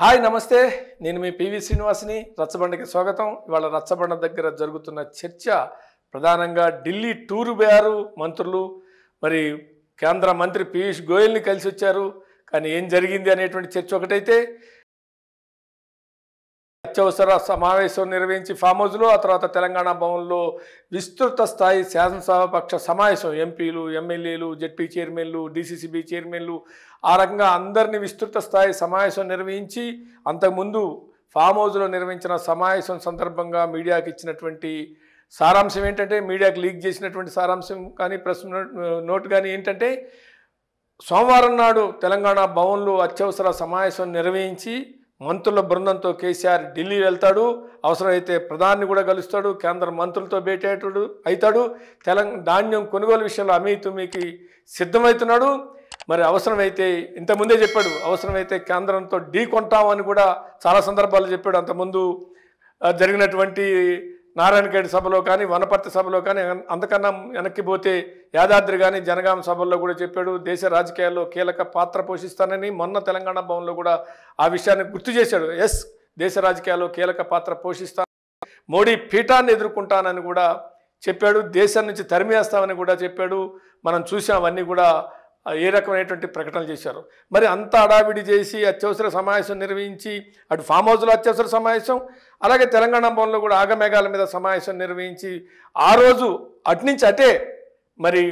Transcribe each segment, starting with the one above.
hi నమస్తే నేను మీ PV శ్రీనివాస్ని రచ్చబండకి స్వాగతం ఇవాళ రచ్చబండ దగ్గర జరుగుతున్న చర్చ ప్రధానంగా ఢిల్లీ టూరు పోయారు మంత్రులు మరి కేంద్ర మంత్రి పీయూష్ గోయల్ని కలిసి వచ్చారు కానీ ఏం జరిగింది అనేటువంటి చర్చ ఒకటైతే అత్యవసర సమావేశం నిర్వహించి ఫామ్ హౌస్లో ఆ తర్వాత తెలంగాణ భవన్లో విస్తృత స్థాయి శాసనసభాపక్ష సమావేశం ఎంపీలు ఎమ్మెల్యేలు జడ్పీ చైర్మన్లు డీసీసీబీ చైర్మన్లు ఆ రకంగా అందరినీ విస్తృత స్థాయి సమావేశం నిర్వహించి అంతకుముందు ఫామ్ హౌస్లో నిర్వహించిన సమావేశం సందర్భంగా మీడియాకి ఇచ్చినటువంటి సారాంశం ఏంటంటే మీడియాకు లీక్ చేసినటువంటి సారాంశం కానీ ప్రెస్ నోట్ కానీ ఏంటంటే సోమవారం నాడు తెలంగాణ భవన్లో అత్యవసర సమావేశం నిర్వహించి మంత్రుల బృందంతో కేసీఆర్ ఢిల్లీ వెళ్తాడు అవసరమైతే ప్రధాని కూడా కలుస్తాడు కేంద్ర మంత్రులతో భేటేటాడు అవుతాడు తెలంగాణ ధాన్యం కొనుగోలు విషయంలో మీకు సిద్ధమవుతున్నాడు మరి అవసరమైతే ఇంతకుముందే చెప్పాడు అవసరమైతే కేంద్రంతో ఢీ కొంటామని కూడా చాలా సందర్భాలు చెప్పాడు అంతకుముందు జరిగినటువంటి నారాయణఖేడ్ సభలో కానీ వనపర్తి సభలో కానీ అంతకన్నా వెనక్కి పోతే యాదాద్రి కానీ జనగామ సభల్లో కూడా చెప్పాడు దేశ రాజకీయాల్లో కీలక పాత్ర పోషిస్తానని మొన్న తెలంగాణ భవన్లో కూడా ఆ విషయాన్ని గుర్తు చేశాడు ఎస్ దేశ రాజకీయాల్లో కీలక పాత్ర పోషిస్తాను మోడీ పీఠాన్ని ఎదుర్కొంటానని కూడా చెప్పాడు దేశం నుంచి తరిమేస్తామని కూడా చెప్పాడు మనం చూసాం అవన్నీ కూడా ఏ రకమైనటువంటి ప్రకటనలు చేశారు మరి అంత అడావిడి చేసి అత్యవసర సమావేశం నిర్వహించి అటు ఫామ్ హౌస్లో అత్యవసర సమావేశం అలాగే తెలంగాణ భవన్లో కూడా ఆగమేఘాల మీద సమావేశం నిర్వహించి ఆ రోజు అటునుంచి అటే మరి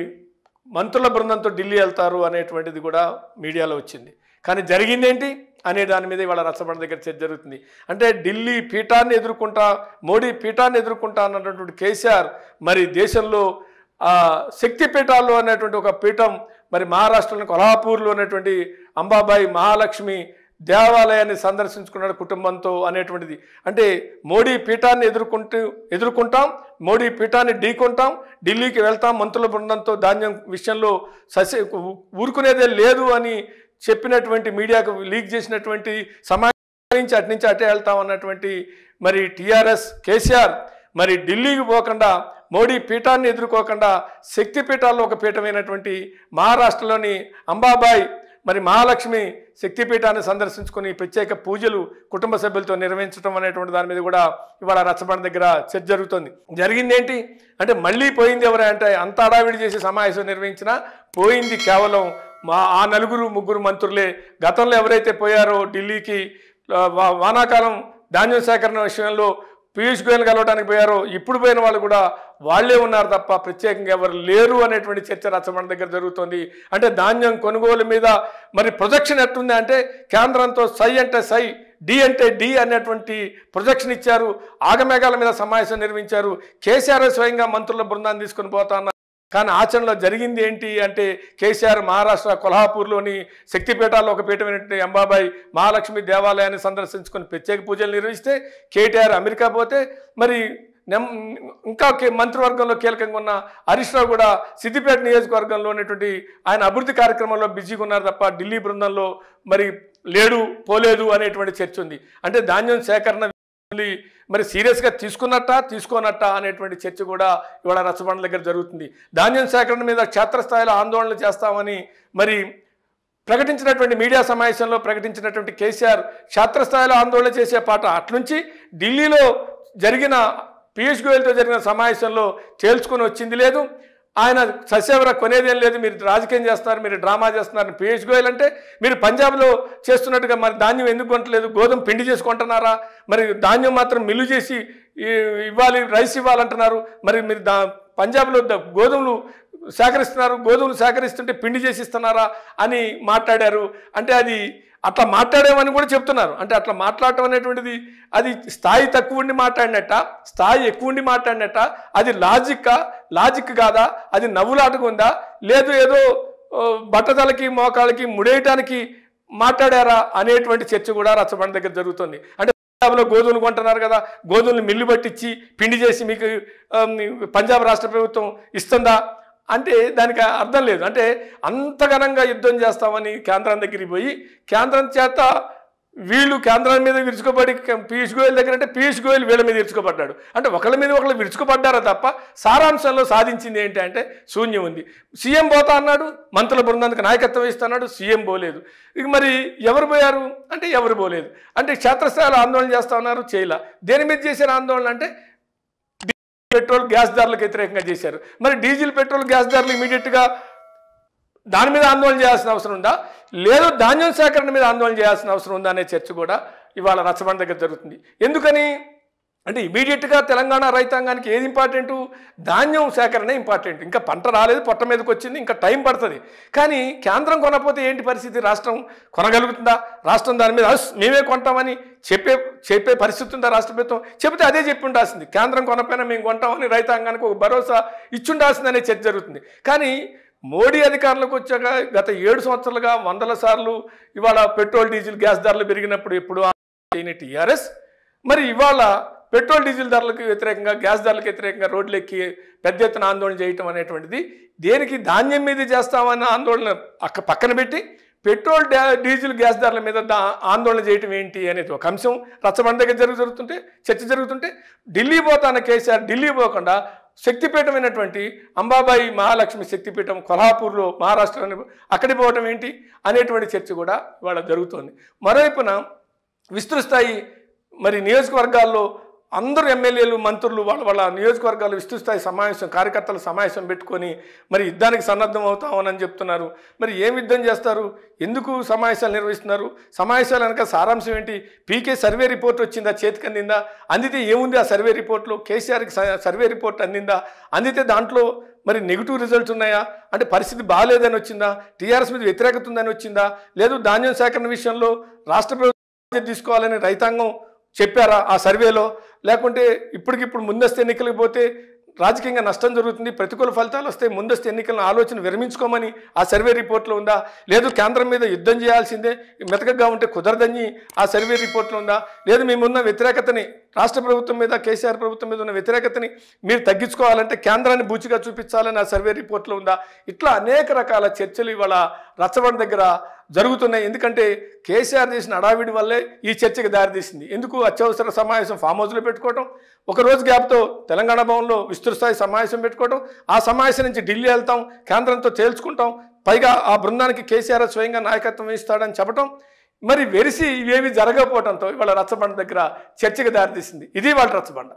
మంత్రుల బృందంతో ఢిల్లీ వెళ్తారు అనేటువంటిది కూడా మీడియాలో వచ్చింది కానీ జరిగిందేంటి అనే దాని మీద ఇవాళ రసబడ దగ్గర చర్చ జరుగుతుంది అంటే ఢిల్లీ పీఠాన్ని ఎదుర్కొంటా మోడీ పీఠాన్ని ఎదుర్కొంటా అన్నటువంటి కేసీఆర్ మరి దేశంలో శక్తి పీఠాల్లో అనేటువంటి ఒక పీఠం మరి మహారాష్ట్రలోని కొల్హాపూర్లో ఉన్నటువంటి అంబాబాయి మహాలక్ష్మి దేవాలయాన్ని సందర్శించుకున్నాడు కుటుంబంతో అనేటువంటిది అంటే మోడీ పీఠాన్ని ఎదుర్కొంటూ ఎదుర్కొంటాం మోడీ పీఠాన్ని ఢీకొంటాం ఢిల్లీకి వెళ్తాం మంత్రుల బృందంతో ధాన్యం విషయంలో సస్య ఊరుకునేదే లేదు అని చెప్పినటువంటి మీడియాకు లీక్ చేసినటువంటి సమాచారం నుంచి అటు నుంచి అటే వెళ్తాం అన్నటువంటి మరి టీఆర్ఎస్ కేసీఆర్ మరి ఢిల్లీకి పోకుండా మోడీ పీఠాన్ని ఎదుర్కోకుండా శక్తి పీఠాల్లో ఒక పీఠమైనటువంటి మహారాష్ట్రలోని అంబాబాయి మరి మహాలక్ష్మి శక్తిపీఠాన్ని సందర్శించుకుని ప్రత్యేక పూజలు కుటుంబ సభ్యులతో నిర్వహించడం అనేటువంటి దాని మీద కూడా ఇవాళ రచ్చబండ దగ్గర చర్చ జరుగుతుంది జరిగింది ఏంటి అంటే మళ్ళీ పోయింది ఎవరే అంటే అంత అడావిడి చేసి సమావేశం నిర్వహించినా పోయింది కేవలం మా ఆ నలుగురు ముగ్గురు మంత్రులే గతంలో ఎవరైతే పోయారో ఢిల్లీకి వానాకాలం ధాన్యం సేకరణ విషయంలో పీయూష్ గోయల్ కలవడానికి పోయారో ఇప్పుడు పోయిన వాళ్ళు కూడా వాళ్లే ఉన్నారు తప్ప ప్రత్యేకంగా ఎవరు లేరు అనేటువంటి చర్చ రచ్చబండ దగ్గర జరుగుతోంది అంటే ధాన్యం కొనుగోలు మీద మరి ప్రొజెక్షన్ ఎట్టుంది అంటే కేంద్రంతో సై అంటే సై డి అంటే డి అనేటువంటి ప్రొజెక్షన్ ఇచ్చారు ఆగమేఘాల మీద సమావేశం నిర్మించారు కేసీఆర్ స్వయంగా మంత్రుల బృందాన్ని తీసుకుని పోతా కానీ ఆచరణలో జరిగింది ఏంటి అంటే కేసీఆర్ మహారాష్ట్ర కొల్హాపూర్లోని శక్తిపీఠాల్లో ఒక పీఠమైనటువంటి అంబాబాయి మహాలక్ష్మి దేవాలయాన్ని సందర్శించుకుని ప్రత్యేక పూజలు నిర్వహిస్తే కేటీఆర్ అమెరికా పోతే మరి నెమ్ ఇంకా మంత్రివర్గంలో కీలకంగా ఉన్న హరీష్ రావు కూడా సిద్దిపేట నియోజకవర్గంలో ఉన్నటువంటి ఆయన అభివృద్ధి కార్యక్రమంలో బిజీగా ఉన్నారు తప్ప ఢిల్లీ బృందంలో మరి లేడు పోలేదు అనేటువంటి చర్చ ఉంది అంటే ధాన్యం సేకరణ మరి సీరియస్గా తీసుకున్నట్ట తీసుకోనట్ట అనేటువంటి చర్చ కూడా ఇవాళ రచ్చబండ దగ్గర జరుగుతుంది ధాన్యం సేకరణ మీద క్షేత్రస్థాయిలో ఆందోళనలు చేస్తామని మరి ప్రకటించినటువంటి మీడియా సమావేశంలో ప్రకటించినటువంటి కేసీఆర్ క్షేత్రస్థాయిలో ఆందోళన చేసే పాట అట్నుంచి ఢిల్లీలో జరిగిన పీయూష్ గోయల్తో జరిగిన సమావేశంలో తేల్చుకొని వచ్చింది లేదు ఆయన సస్యవర కొనేదేం లేదు మీరు రాజకీయం చేస్తున్నారు మీరు డ్రామా చేస్తున్నారు పీయూష్ గోయల్ అంటే మీరు పంజాబ్లో చేస్తున్నట్టుగా మరి ధాన్యం ఎందుకు కొనట్లేదు గోధుమ పిండి చేసుకుంటున్నారా మరి ధాన్యం మాత్రం మిల్లు చేసి ఇవ్వాలి రైస్ ఇవ్వాలంటున్నారు మరి మీరు దా పంజాబ్లో గోధుమలు సేకరిస్తున్నారు గోధుమలు సేకరిస్తుంటే పిండి చేసి ఇస్తున్నారా అని మాట్లాడారు అంటే అది అట్లా మాట్లాడేమని కూడా చెప్తున్నారు అంటే అట్లా మాట్లాడటం అనేటువంటిది అది స్థాయి తక్కువ ఉండి మాట్లాడినట్ట స్థాయి ఎక్కువ ఉండి మాట్లాడినట్ట అది లాజిక్ లాజిక్ కాదా అది నవ్వులాటకు ఉందా లేదు ఏదో బట్టతలకి మోకాళ్ళకి ముడేయటానికి మాట్లాడారా అనేటువంటి చర్చ కూడా రచ్చబండ దగ్గర జరుగుతుంది అంటే పంజాబ్లో గోధుమలు కొంటున్నారు కదా గోధుమలు మిల్లు పట్టించి పిండి చేసి మీకు పంజాబ్ రాష్ట్ర ప్రభుత్వం ఇస్తుందా అంటే దానికి అర్థం లేదు అంటే అంత ఘనంగా యుద్ధం చేస్తామని కేంద్రం దగ్గరికి పోయి కేంద్రం చేత వీళ్ళు కేంద్రాల మీద విరుచుకోబడి పీయూష్ గోయల్ దగ్గర అంటే పీయూష్ గోయల్ వీళ్ళ మీద విరుచుకోబడ్డాడు అంటే ఒకళ్ళ మీద ఒకళ్ళు విరుచుకోబడ్డారా తప్ప సారాంశంలో సాధించింది ఏంటి అంటే శూన్యం ఉంది సీఎం పోతా అన్నాడు మంత్రుల బృందానికి నాయకత్వం ఇస్తున్నాడు సీఎం పోలేదు ఇక మరి ఎవరు పోయారు అంటే ఎవరు పోలేదు అంటే క్షేత్రస్థాయిలో ఆందోళన చేస్తా ఉన్నారు చేయలా దేని మీద చేసిన ఆందోళన అంటే పెట్రోల్ గ్యాస్ ధరలకు వ్యతిరేకంగా చేశారు మరి డీజిల్ పెట్రోల్ గ్యాస్ ధరలు ఇమీడియట్గా దాని మీద ఆందోళన చేయాల్సిన అవసరం ఉందా లేదు ధాన్యం సేకరణ మీద ఆందోళన చేయాల్సిన అవసరం ఉందా అనే చర్చ కూడా ఇవాళ రచ్చబండ దగ్గర జరుగుతుంది ఎందుకని అంటే ఇమీడియట్గా తెలంగాణ రైతాంగానికి ఏది ఇంపార్టెంట్ ధాన్యం సేకరణ ఇంపార్టెంట్ ఇంకా పంట రాలేదు పొట్ట మీదకి వచ్చింది ఇంకా టైం పడుతుంది కానీ కేంద్రం కొనకపోతే ఏంటి పరిస్థితి రాష్ట్రం కొనగలుగుతుందా రాష్ట్రం దాని మీద మేమే కొంటామని చెప్పే చెప్పే పరిస్థితి ఉందా రాష్ట్ర ప్రభుత్వం చెబితే అదే చెప్పి ఉండాల్సింది కేంద్రం కొనపోయినా మేము కొంటామని రైతాంగానికి ఒక భరోసా ఇచ్చుండాల్సిందనే చర్చ జరుగుతుంది కానీ మోడీ అధికారంలోకి వచ్చాక గత ఏడు సంవత్సరాలుగా వందల సార్లు ఇవాళ పెట్రోల్ డీజిల్ గ్యాస్ ధరలు పెరిగినప్పుడు ఎప్పుడు చేయని టీఆర్ఎస్ మరి ఇవాళ పెట్రోల్ డీజిల్ ధరలకు వ్యతిరేకంగా గ్యాస్ ధరలకు వ్యతిరేకంగా రోడ్లు ఎక్కి పెద్ద ఎత్తున ఆందోళన చేయటం అనేటువంటిది దేనికి ధాన్యం మీద చేస్తామన్న ఆందోళన అక్క పక్కన పెట్టి పెట్రోల్ డీజిల్ గ్యాస్ ధరల మీద ఆందోళన చేయటం ఏంటి అనేది ఒక అంశం రచ్చబండ దగ్గర జరుగు జరుగుతుంటే చర్చ జరుగుతుంటే ఢిల్లీ పోతాన కేసీఆర్ ఢిల్లీ పోకుండా శక్తిపీఠమైనటువంటి అంబాబాయి మహాలక్ష్మి శక్తిపీఠం కొల్హాపూర్లో మహారాష్ట్రలోని అక్కడికి పోవటం ఏంటి అనేటువంటి చర్చ కూడా ఇవాళ జరుగుతోంది మరోవైపున విస్తృత స్థాయి మరి నియోజకవర్గాల్లో అందరూ ఎమ్మెల్యేలు మంత్రులు వాళ్ళ వాళ్ళ నియోజకవర్గాలు విస్తృస్థాయి సమావేశం కార్యకర్తల సమావేశం పెట్టుకొని మరి యుద్ధానికి సన్నద్ధం అవుతామని చెప్తున్నారు మరి ఏం యుద్ధం చేస్తారు ఎందుకు సమావేశాలు నిర్వహిస్తున్నారు సమావేశాలు వెనక సారాంశం ఏంటి పీకే సర్వే రిపోర్ట్ వచ్చిందా చేతికి అందిందా అందితే ఏముంది ఆ సర్వే రిపోర్ట్లో కేసీఆర్కి సర్వే రిపోర్ట్ అందిందా అందితే దాంట్లో మరి నెగిటివ్ రిజల్ట్స్ ఉన్నాయా అంటే పరిస్థితి బాగాలేదని వచ్చిందా టీఆర్ఎస్ మీద వ్యతిరేకత ఉందని వచ్చిందా లేదు ధాన్యం సేకరణ విషయంలో రాష్ట్ర ప్రభుత్వం తీసుకోవాలని రైతాంగం చెప్పారా ఆ సర్వేలో లేకుంటే ఇప్పటికిప్పుడు ముందస్తు ఎన్నికలకు పోతే రాజకీయంగా నష్టం జరుగుతుంది ప్రతికూల ఫలితాలు వస్తే ముందస్తు ఎన్నికలను ఆలోచన విరమించుకోమని ఆ సర్వే రిపోర్ట్లో ఉందా లేదు కేంద్రం మీద యుద్ధం చేయాల్సిందే మెతకగా ఉంటే కుదరదని ఆ సర్వే రిపోర్ట్లో ఉందా లేదు మేమున్న వ్యతిరేకతని రాష్ట్ర ప్రభుత్వం మీద కేసీఆర్ ప్రభుత్వం మీద ఉన్న వ్యతిరేకతని మీరు తగ్గించుకోవాలంటే కేంద్రాన్ని బూచిగా చూపించాలని ఆ సర్వే రిపోర్ట్లో ఉందా ఇట్లా అనేక రకాల చర్చలు ఇవాళ రచ్చబడి దగ్గర జరుగుతున్నాయి ఎందుకంటే కేసీఆర్ చేసిన అడావిడి వల్లే ఈ చర్చకు దారితీసింది ఎందుకు అత్యవసర సమావేశం ఫామ్ హౌస్లో పెట్టుకోవడం ఒక రోజు గ్యాప్తో తెలంగాణ భవన్లో విస్తృత స్థాయి సమావేశం పెట్టుకోవటం ఆ సమావేశం నుంచి ఢిల్లీ వెళ్తాం కేంద్రంతో తేల్చుకుంటాం పైగా ఆ బృందానికి కేసీఆర్ స్వయంగా నాయకత్వం ఇస్తాడని చెప్పటం మరి వెరిసి ఇవేమి జరగకపోవడంతో ఇవాళ రచ్చబండ దగ్గర చర్చకు దారితీసింది ఇది వాళ్ళ రచ్చబండ